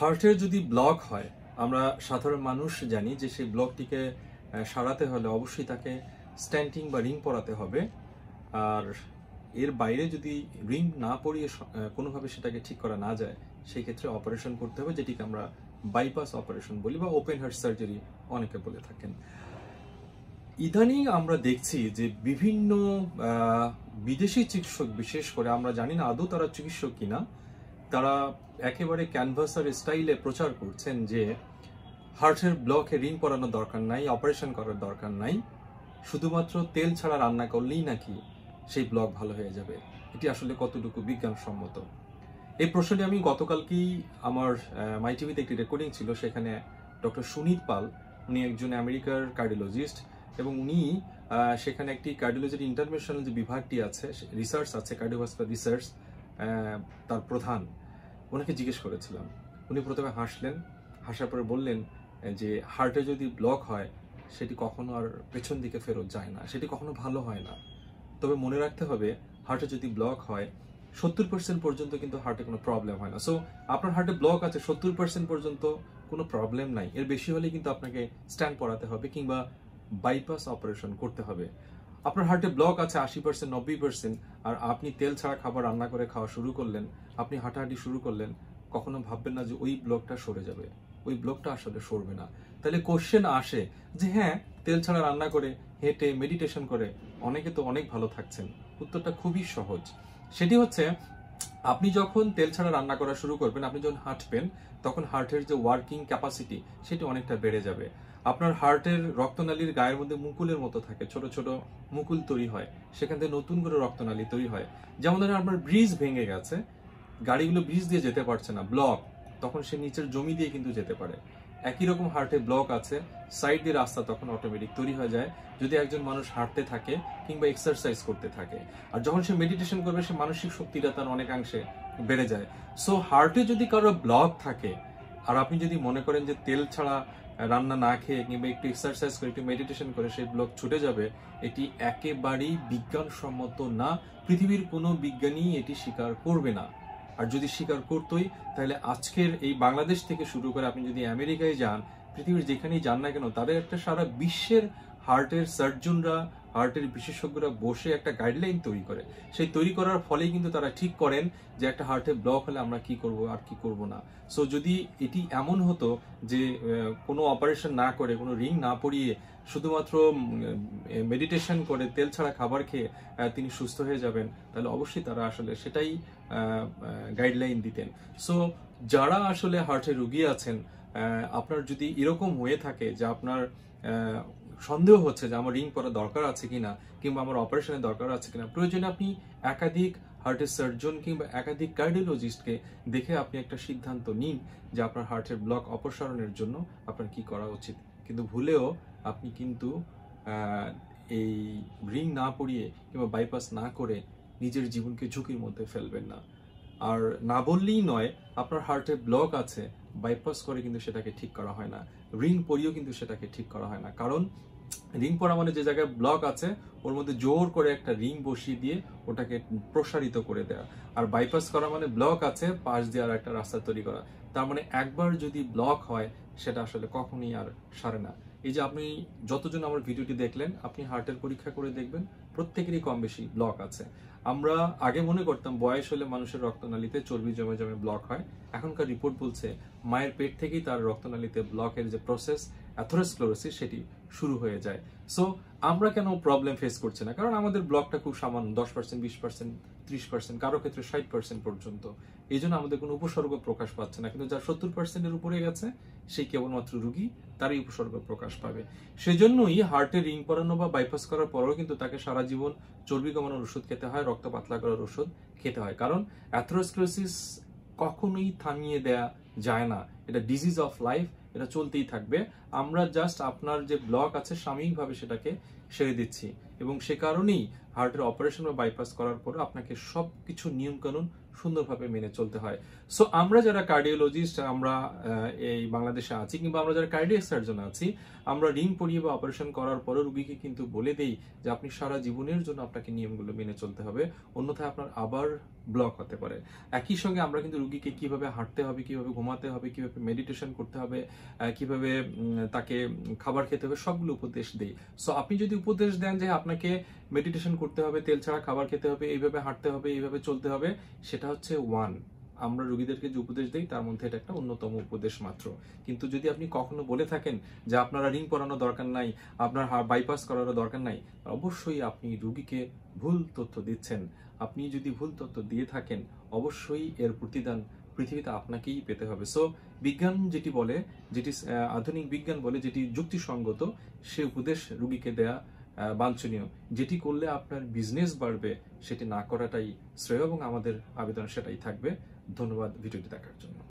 হার্টের যদি ব্লক হয় আমরা সাধারণ মানুষ জানি যে সেই ব্লকটিকে সারাতে হলে অবশ্যই তাকে স্ট্যান্টিং বা রিং পরাতে হবে আর এর বাইরে যদি রিং না পরিয়ে কোনোভাবে সেটাকে ঠিক করা না যায় সেই ক্ষেত্রে অপারেশন করতে হবে যেটিকে আমরা বাইপাস অপারেশন বলি বা ওপেন হার্ট সার্জারি অনেকে বলে থাকেন ইদানিং আমরা দেখছি যে বিভিন্ন বিদেশি চিকিৎসক বিশেষ করে আমরা জানি না আদৌ তারা চিকিৎসক কিনা তারা একেবারে ক্যানভাসার স্টাইলে প্রচার করছেন যে হার্টের ব্লকে রিং পরানোর দরকার নাই অপারেশন করার দরকার নাই শুধুমাত্র তেল ছাড়া রান্না করলেই নাকি সেই ব্লক ভালো হয়ে যাবে এটি আসলে কতটুকু বিজ্ঞানসম্মত এই প্রশ্নটি আমি গতকালকেই আমার মাই টিভিতে একটি রেকর্ডিং ছিল সেখানে ডক্টর সুনীত পাল উনি একজন আমেরিকার কার্ডিওলজিস্ট এবং উনি সেখানে একটি কার্ডিওলজির ইন্টারন্যাশনাল যে বিভাগটি আছে রিসার্চ আছে কার্ডিওভাস্কার রিসার্চ তার প্রধান ওনাকে জিজ্ঞেস করেছিলাম উনি প্রথমে হাসলেন হাসার পরে বললেন যে হার্টে যদি ব্লক হয় সেটি কখনো আর পেছন দিকে ফেরত যায় না সেটি কখনো ভালো হয় না তবে মনে রাখতে হবে হার্টে যদি ব্লক হয় সত্তর পার্সেন্ট পর্যন্ত কিন্তু হার্টে কোনো প্রবলেম হয় না সো আপনার হার্টে ব্লক আছে সত্তর পার্সেন্ট পর্যন্ত কোনো প্রবলেম নাই এর বেশি হলে কিন্তু আপনাকে স্ট্যান্ড পড়াতে হবে কিংবা বাইপাস অপারেশন করতে হবে আপনার হার্টে ব্লক আছে আশি পার্সেন্ট নব্বই পার্সেন্ট আর আপনি তেল ছাড়া খাবার রান্না করে খাওয়া শুরু করলেন আপনি হাঁটাহাঁটি শুরু করলেন কখনো ভাববেন না যে ওই ব্লকটা সরে যাবে ওই ব্লকটা আসলে সরবে না তাহলে কোশ্চেন আসে যে হ্যাঁ তেল ছাড়া রান্না করে হেঁটে মেডিটেশন করে অনেকে তো অনেক ভালো থাকছেন উত্তরটা খুবই সহজ সেটি হচ্ছে আপনি যখন তেল ছাড়া রান্না করা শুরু করবেন আপনি যখন হাঁটবেন তখন হার্টের যে ওয়ার্কিং ক্যাপাসিটি সেটি অনেকটা বেড়ে যাবে আপনার হার্টের রক্তনালীর গায়ের মধ্যে মুকুলের মতো থাকে ছোট ছোট মুকুল তৈরি হয় সেখান থেকে নতুন করে রক্তনালী তৈরি হয় যেমন ধরেন আপনার ব্রিজ ভেঙে গেছে গাড়িগুলো ব্রিজ দিয়ে যেতে পারছে না ব্লক তখন সে নিচের জমি দিয়ে কিন্তু যেতে পারে একই রকম হার্টে ব্লক আছে সাইড দিয়ে রাস্তা তখন অটোমেটিক তৈরি হয়ে যায় যদি একজন মানুষ হাঁটতে থাকে কিংবা এক্সারসাইজ করতে থাকে আর যখন সে মেডিটেশন করবে সে মানসিক শক্তিটা তার অনেকাংশে বেড়ে যায় সো হার্টে যদি কারো ব্লক থাকে আর আপনি যদি মনে করেন যে তেল ছাড়া রান্না না খেয়ে কিংবা একটু এক্সারসাইজ করে একটু মেডিটেশন করে সেই ব্লক ছুটে যাবে এটি একেবারেই বিজ্ঞানসম্মত না পৃথিবীর কোনো বিজ্ঞানী এটি স্বীকার করবে না আর যদি স্বীকার করতোই তাহলে আজকের এই বাংলাদেশ থেকে শুরু করে আপনি যদি আমেরিকায় যান পৃথিবীর যেখানেই যান না কেন তাদের একটা সারা বিশ্বের হার্টের সার্জনরা হার্টের বিশেষজ্ঞরা বসে একটা গাইডলাইন তৈরি করে সেই তৈরি করার ফলেই কিন্তু তারা ঠিক করেন যে একটা হার্টে ব্লক হলে আমরা কি করব আর কি করব না সো যদি এটি এমন হতো যে কোনো অপারেশন না করে কোনো রিং না পরিয়ে শুধুমাত্র মেডিটেশন করে তেল ছাড়া খাবার খেয়ে তিনি সুস্থ হয়ে যাবেন তাহলে অবশ্যই তারা আসলে সেটাই গাইডলাইন দিতেন সো যারা আসলে হার্টে রুগী আছেন আপনার যদি এরকম হয়ে থাকে যে আপনার সন্দেহ হচ্ছে যে আমার রিং পরা দরকার আছে কিনা কিংবা আমার অপারেশনের দরকার আছে কিনা প্রয়োজনে আপনি একাধিক হার্টের সার্জন কিংবা একাধিক কার্ডিওলজিস্টকে দেখে আপনি একটা সিদ্ধান্ত নিন যে আপনার হার্টের ব্লক অপসারণের জন্য আপনার কি করা উচিত কিন্তু ভুলেও আপনি কিন্তু এই রিং না পরিয়ে কিংবা বাইপাস না করে নিজের জীবনকে ঝুঁকির মধ্যে ফেলবেন না আর না বললেই নয় আপনার হার্টে ব্লক আছে বাইপাস করে কিন্তু সেটাকে ঠিক করা হয় না রিং পরিয়েও কিন্তু সেটাকে ঠিক করা হয় না কারণ রিং পরা মানে যে জায়গায় ব্লক আছে ওর মধ্যে জোর করে একটা রিং বসিয়ে দিয়ে ওটাকে প্রসারিত করে দেওয়া আর বাইপাস করা মানে ব্লক আছে পাশ দিয়ে আর একটা রাস্তা তৈরি করা তার মানে একবার যদি ব্লক হয় সেটা আসলে কখনই আর সারে না এই যে আপনি যতজন আমার ভিডিওটি দেখলেন আপনি হার্টের পরীক্ষা করে দেখবেন প্রত্যেকেরই কম বেশি ব্লক আছে আমরা আগে মনে করতাম বয়স হলে মানুষের রক্তনালীতে চর্বি জমে জমে ব্লক হয় এখনকার রিপোর্ট বলছে মায়ের পেট থেকেই তার রক্তনালীতে ব্লকের যে প্রসেস অ্যাথোরেসক্লোরোসিস সেটি শুরু হয়ে যায় সো আমরা কেন প্রবলেম ফেস করছি না কারণ আমাদের ব্লকটা খুব সামান্য দশ পার্সেন্ট বিশ পার্সেন্ট ত্রিশ পার্সেন্ট কারো ক্ষেত্রে ষাট পার্সেন্ট পর্যন্ত এই জন্য আমাদের কোনো উপসর্গ প্রকাশ পাচ্ছে না কিন্তু যার সত্তর পার্সেন্টের উপরে গেছে সেই কেবলমাত্র রুগী তারই উপসর্গ প্রকাশ পাবে সেজন্যই হার্টে রিং পরানো বা বাইপাস করার পরেও কিন্তু তাকে সারা জীবন চর্বি কমানোর ওষুধ খেতে হয় রক্ত পাতলা করার ওষুধ খেতে হয় কারণ অ্যাথ্রোস্ক্লোসিস কখনোই থামিয়ে দেয়া যায় না এটা ডিজিজ অফ লাইফ এটা চলতেই থাকবে আমরা জাস্ট আপনার যে ব্লক আছে সাময়িকভাবে সেটাকে সেরে দিচ্ছি এবং সে কারণেই হার্টের অপারেশন বা বাইপাস করার পর আপনাকে সব কিছু নিয়মকানুন সুন্দরভাবে মেনে চলতে হয় সো আমরা যারা কার্ডিওলজিস্ট আমরা এই বাংলাদেশে আছি কিংবা আমরা যারা কার্ডিয়াক সার্জন আছি আমরা রিং পরিয়ে বা অপারেশন করার পরে রুগীকে কিন্তু বলে দেই যে আপনি সারা জীবনের জন্য আপনাকে নিয়মগুলো মেনে চলতে হবে অন্যথায় আপনার আবার ব্লক হতে পারে একই সঙ্গে আমরা কিন্তু রুগীকে কিভাবে হাঁটতে হবে কিভাবে ঘুমাতে হবে কিভাবে মেডিটেশন করতে হবে কিভাবে তাকে খাবার খেতে হবে সবগুলো উপদেশ দিই সো আপনি যদি উপদেশ দেন যে আপনাকে মেডিটেশন করতে হবে তেল ছাড়া খাবার খেতে হবে এইভাবে হাঁটতে হবে এইভাবে চলতে হবে সেটা হচ্ছে ওয়ান আমরা রুগীদেরকে যে উপদেশ দিই তার মধ্যে এটা একটা অন্যতম উপদেশ মাত্র কিন্তু যদি আপনি কখনো বলে থাকেন যে আপনারা রিং পরানো দরকার নাই আপনার বাইপাস করারও দরকার নাই অবশ্যই আপনি রুগীকে ভুল তথ্য দিচ্ছেন আপনি যদি ভুল তথ্য দিয়ে থাকেন অবশ্যই এর প্রতিদান পৃথিবীতে আপনাকেই পেতে হবে সো বিজ্ঞান যেটি বলে যেটি আধুনিক বিজ্ঞান বলে যেটি যুক্তিসঙ্গত সে উপদেশ রুগীকে দেয়া বাঞ্ছনীয় যেটি করলে আপনার বিজনেস বাড়বে সেটি না করাটাই শ্রেয় এবং আমাদের আবেদন সেটাই থাকবে ধন্যবাদ ভিডিওটি দেখার জন্য